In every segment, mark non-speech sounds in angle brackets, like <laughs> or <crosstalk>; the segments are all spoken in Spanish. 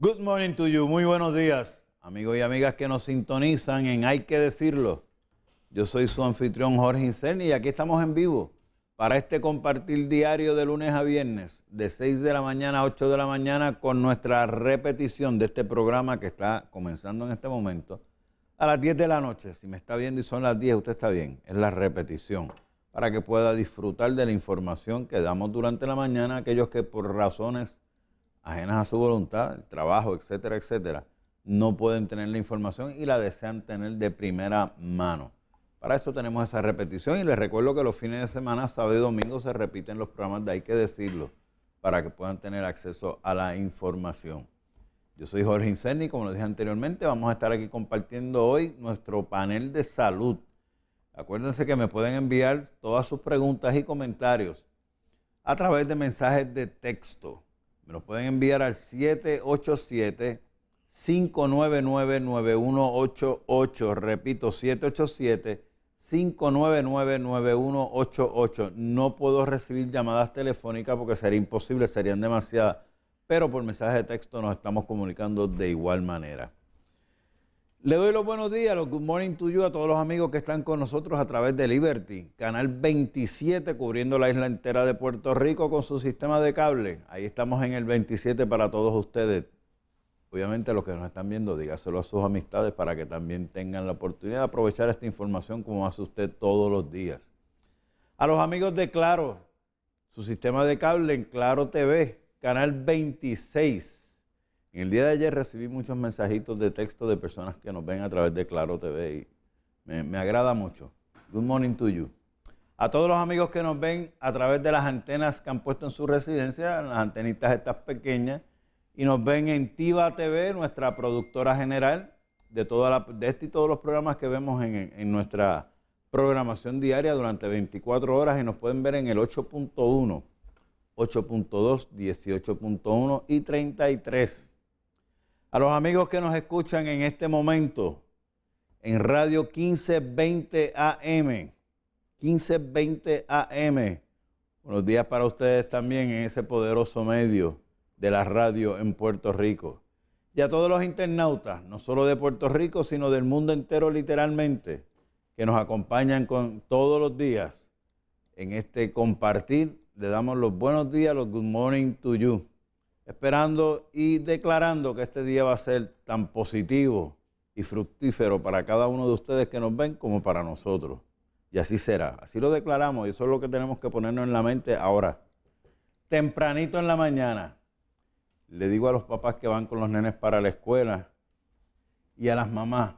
Good morning to you, muy buenos días, amigos y amigas que nos sintonizan en Hay que decirlo. Yo soy su anfitrión Jorge Incerni y aquí estamos en vivo para este compartir diario de lunes a viernes, de 6 de la mañana a 8 de la mañana, con nuestra repetición de este programa que está comenzando en este momento, a las 10 de la noche. Si me está viendo y son las 10, usted está bien, es la repetición, para que pueda disfrutar de la información que damos durante la mañana aquellos que por razones ajenas a su voluntad, el trabajo, etcétera, etcétera, no pueden tener la información y la desean tener de primera mano. Para eso tenemos esa repetición y les recuerdo que los fines de semana, sábado y domingo, se repiten los programas de Hay que decirlo para que puedan tener acceso a la información. Yo soy Jorge Incerni, como les dije anteriormente, vamos a estar aquí compartiendo hoy nuestro panel de salud. Acuérdense que me pueden enviar todas sus preguntas y comentarios a través de mensajes de texto me lo pueden enviar al 787 599 9188. Repito, 787 599-9188. No puedo recibir llamadas telefónicas porque sería imposible, serían demasiadas, pero por mensaje de texto nos estamos comunicando de igual manera. Le doy los buenos días, los good morning to you a todos los amigos que están con nosotros a través de Liberty, canal 27 cubriendo la isla entera de Puerto Rico con su sistema de cable. Ahí estamos en el 27 para todos ustedes. Obviamente los que nos están viendo, dígaselo a sus amistades para que también tengan la oportunidad de aprovechar esta información como hace usted todos los días. A los amigos de Claro, su sistema de cable en Claro TV, canal 26 el día de ayer recibí muchos mensajitos de texto de personas que nos ven a través de Claro TV y me, agrada mucho. Good morning to you. A todos los amigos que nos ven a través de las antenas que han puesto en su residencia, las antenitas estas pequeñas, y nos ven en Tiva TV, nuestra productora general de, toda la, de este y todos los programas que vemos en, en nuestra programación diaria durante 24 horas y nos pueden ver en el 8.1, 8.2, 18.1 y 33 a los amigos que nos escuchan en este momento en Radio 1520 AM. 1520 AM. Buenos días para ustedes también en ese poderoso medio de la radio en Puerto Rico. Y a todos los internautas, no solo de Puerto Rico, sino del mundo entero literalmente, que nos acompañan con todos los días en este compartir, le damos los buenos días, los good morning to you esperando y declarando que este día va a ser tan positivo y fructífero para cada uno de ustedes que nos ven como para nosotros. Y así será. Así lo declaramos y eso es lo que tenemos que ponernos en la mente ahora. Tempranito en la mañana, le digo a los papás que van con los nenes para la escuela y a las mamás,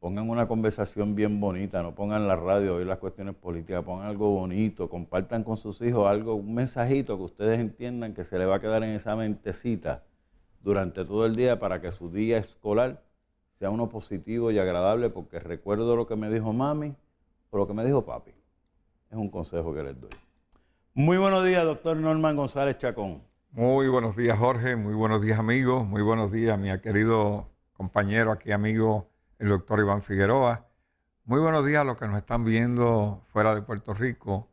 pongan una conversación bien bonita, no pongan la radio, oír las cuestiones políticas, pongan algo bonito, compartan con sus hijos algo, un mensajito que ustedes entiendan que se le va a quedar en esa mentecita durante todo el día para que su día escolar sea uno positivo y agradable, porque recuerdo lo que me dijo mami o lo que me dijo papi. Es un consejo que les doy. Muy buenos días, doctor Norman González Chacón. Muy buenos días, Jorge. Muy buenos días, amigos. Muy buenos días, mi querido compañero aquí, amigo el doctor Iván Figueroa. Muy buenos días a los que nos están viendo fuera de Puerto Rico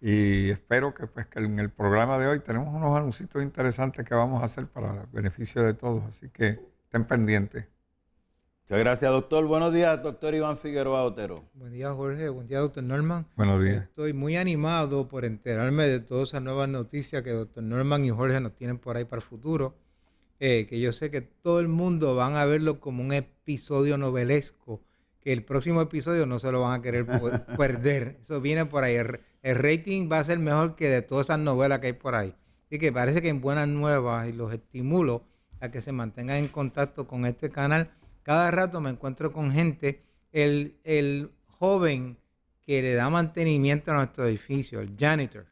y espero que, pues, que en el programa de hoy tenemos unos anuncios interesantes que vamos a hacer para beneficio de todos, así que estén pendientes. Muchas gracias, doctor. Buenos días, doctor Iván Figueroa Otero. Buen día, Jorge. Buen día, doctor Norman. Buenos días. Estoy muy animado por enterarme de todas esas nuevas noticias que doctor Norman y Jorge nos tienen por ahí para el futuro. Eh, que yo sé que todo el mundo van a verlo como un episodio novelesco, que el próximo episodio no se lo van a querer <laughs> perder. Eso viene por ahí. El, rating va a ser mejor que de todas esas novelas que hay por ahí. Así que parece que en buenas nuevas y los estimulo a que se mantengan en contacto con este canal. Cada rato me encuentro con gente, el, joven que le da mantenimiento a nuestro edificio, el janitor,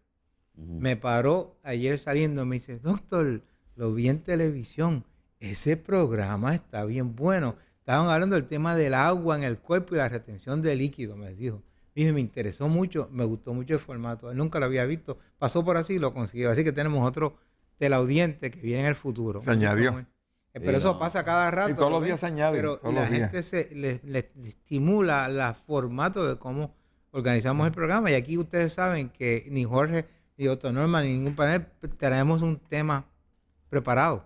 me paró ayer saliendo, me dice, doctor, lo vi en televisión. Ese programa está bien bueno. Estaban hablando del tema del agua en el cuerpo y la retención de líquido, me dijo. me interesó mucho, me gustó mucho el formato. nunca lo había visto. Pasó por así y lo consiguió. Así que tenemos otro telaudiente que viene en el futuro. Se añadió. Pero eso pasa cada rato. Y todos los días se añade. Pero la gente les se estimula el formato de cómo organizamos el programa. Y aquí ustedes saben que ni Jorge ni Otto Norman ni ningún panel tenemos un tema preparado.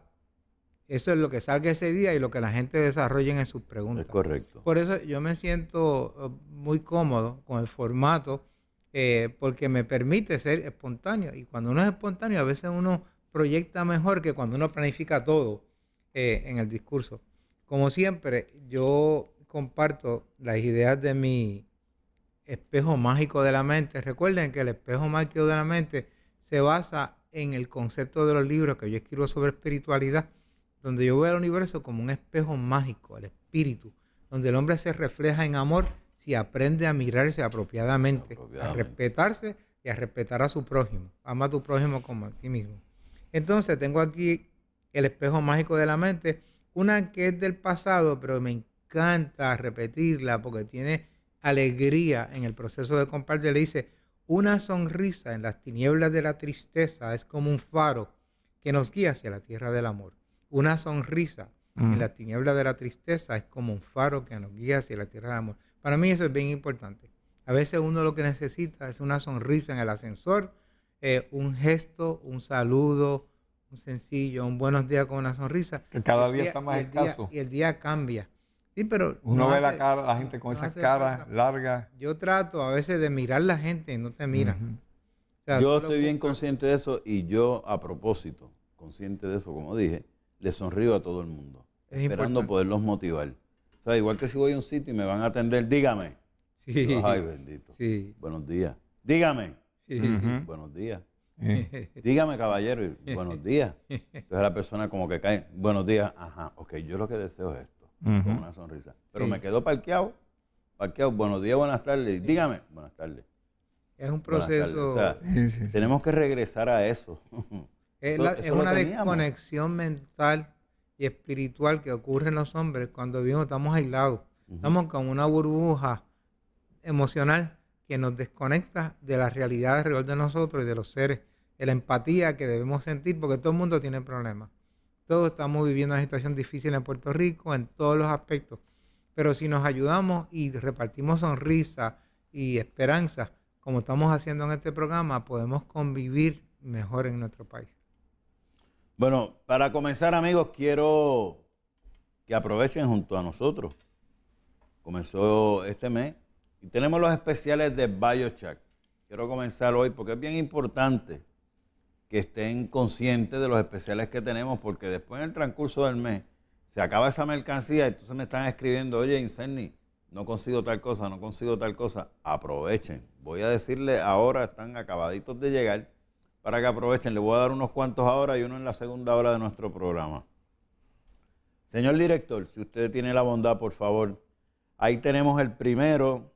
Eso es lo que salga ese día y lo que la gente desarrolle en sus preguntas. Es correcto. Por eso yo me siento eh, muy cómodo con el formato eh, porque me permite ser espontáneo. Y cuando uno es espontáneo, a veces uno proyecta mejor que cuando uno planifica todo eh, en el discurso. Como siempre, yo comparto las ideas de mi espejo mágico de la mente. Recuerden que el espejo mágico de la mente se basa en el concepto de los libros que yo escribo sobre espiritualidad, donde yo veo al universo como un espejo mágico, el espíritu, donde el hombre se refleja en amor si aprende a mirarse apropiadamente, a respetarse y a respetar a su prójimo. Ama a tu prójimo como a ti mismo. Entonces tengo aquí el espejo mágico de la mente, una que es del pasado, pero me encanta repetirla porque tiene alegría en el proceso de compartir. Le dice, una sonrisa en las tinieblas de la tristeza es como un faro que nos guía hacia la tierra del amor. Una sonrisa en mm. las tinieblas de la tristeza es como un faro que nos guía hacia la tierra del amor. Para mí eso es bien importante. A veces uno lo que necesita es una sonrisa en el ascensor, eh, un gesto, un saludo, un sencillo, un buenos días con una sonrisa. Que cada día, está más Y el día cambia pero uno, ve la cara, la gente con esas caras largas. Yo trato a veces de mirar la gente y no te miran. yo estoy bien consciente de eso y yo, a propósito, consciente de eso, como dije, le sonrío a todo el mundo, esperando poderlos motivar. O sea, igual que si voy a un sitio y me van a atender, dígame. Sí. Ay, bendito. Buenos días. Dígame. Sí. Buenos días. Eh. <laughs> Dígame, caballero, buenos <laughs> días. Entonces la persona como que cae, buenos días, ajá, ok, yo lo que deseo es con una sonrisa. Pero me quedo parqueado, parqueado, buenos días, buenas tardes, dígame, buenas tardes. Es un proceso... tenemos que regresar a eso. Es, una desconexión mental y espiritual que ocurre en los hombres cuando vivimos, estamos aislados, estamos con una burbuja emocional que nos desconecta de la realidad alrededor de nosotros y de los seres, de la empatía que debemos sentir, porque todo el mundo tiene problemas. Todos estamos viviendo una situación difícil en Puerto Rico en todos los aspectos. Pero si nos ayudamos y repartimos sonrisa y esperanza, como estamos haciendo en este programa, podemos convivir mejor en nuestro país. Bueno, para comenzar amigos, quiero que aprovechen junto a nosotros. Comenzó este mes y tenemos los especiales de BioChat. Quiero comenzar hoy porque es bien importante que estén conscientes de los especiales que tenemos, porque después en el transcurso del mes se acaba esa mercancía y entonces me están escribiendo, oye, Incerni, no consigo tal cosa, no consigo tal cosa. Aprovechen. Voy a decirle ahora, están acabaditos de llegar, para que aprovechen. le voy a dar unos cuantos ahora y uno en la segunda hora de nuestro programa. Señor director, si usted tiene la bondad, por favor. Ahí tenemos el primero.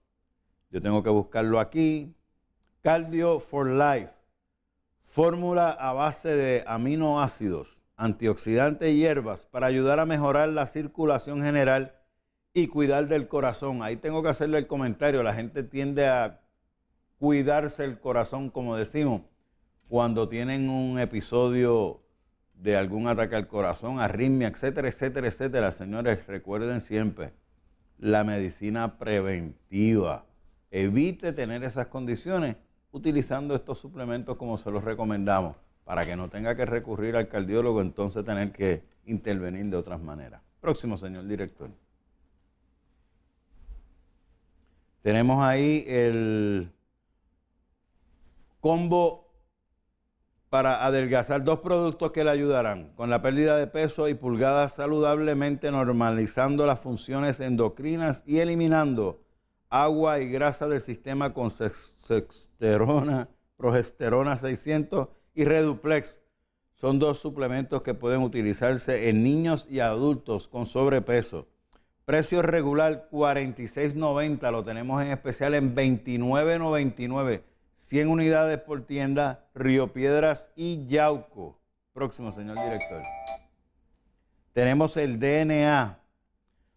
Yo tengo que buscarlo aquí. Cardio for Life fórmula a base de aminoácidos, antioxidantes y hierbas para ayudar a mejorar la circulación general y cuidar del corazón. Ahí tengo que hacerle el comentario, la gente tiende a cuidarse el corazón, como decimos, cuando tienen un episodio de algún ataque al corazón, arritmia, etcétera, etcétera, etcétera. Señores, recuerden siempre la medicina preventiva. Evite tener esas condiciones utilizando estos suplementos como se los recomendamos, para que no tenga que recurrir al cardiólogo, entonces tener que intervenir de otras maneras. Próximo, señor director. Tenemos ahí el combo para adelgazar dos productos que le ayudarán con la pérdida de peso y pulgadas saludablemente normalizando las funciones endocrinas y eliminando agua y grasa del sistema con progesterona 600 y Reduplex. Son dos suplementos que pueden utilizarse en niños y adultos con sobrepeso. Precio regular 46.90, lo tenemos en especial en 29.99. 100 unidades por tienda, Río Piedras y Yauco. Próximo, señor director. Tenemos el DNA,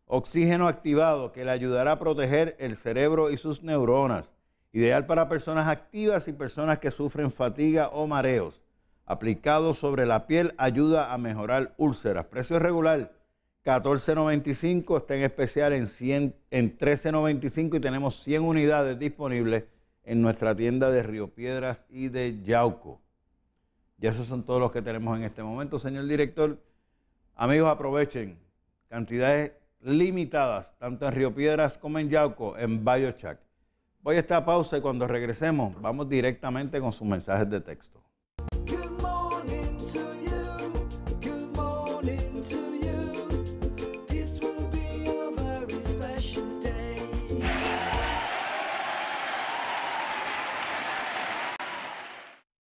Oxígeno activado que le ayudará a proteger el cerebro y sus neuronas. Ideal para personas activas y personas que sufren fatiga o mareos. Aplicado sobre la piel ayuda a mejorar úlceras. Precio regular 14.95, está en especial en, en 13.95 y tenemos 100 unidades disponibles en nuestra tienda de Río Piedras y de Yauco. Y esos son todos los que tenemos en este momento, señor director. Amigos, aprovechen. Cantidades limitadas, tanto en Río Piedras como en Yauco, en Chac. Voy a esta pausa y cuando regresemos vamos directamente con sus mensajes de texto.